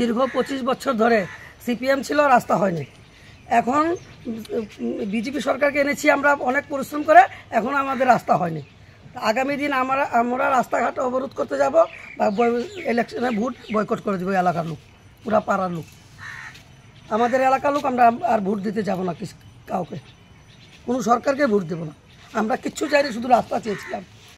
দীর্ঘ পঁচিশ বছর ধরে সিপিএম ছিল রাস্তা হয়নি এখন বিজেপি সরকারকে এনেছি আমরা অনেক পরিশ্রম করে এখন আমাদের রাস্তা হয়নি আগামী দিন আমরা আমরা রাস্তাঘাট অবরোধ করতে যাব বা ইলেকশনে ভোট বয়কট করে দেবো এলাকার লোক পুরা পাড়ার লোক আমাদের এলাকার লোক আমরা আর ভোট দিতে যাব না কাউকে কোনো সরকারকে ভোট দেবো না আমরা কিচ্ছু চাইনি শুধু রাস্তা চেয়েছিলাম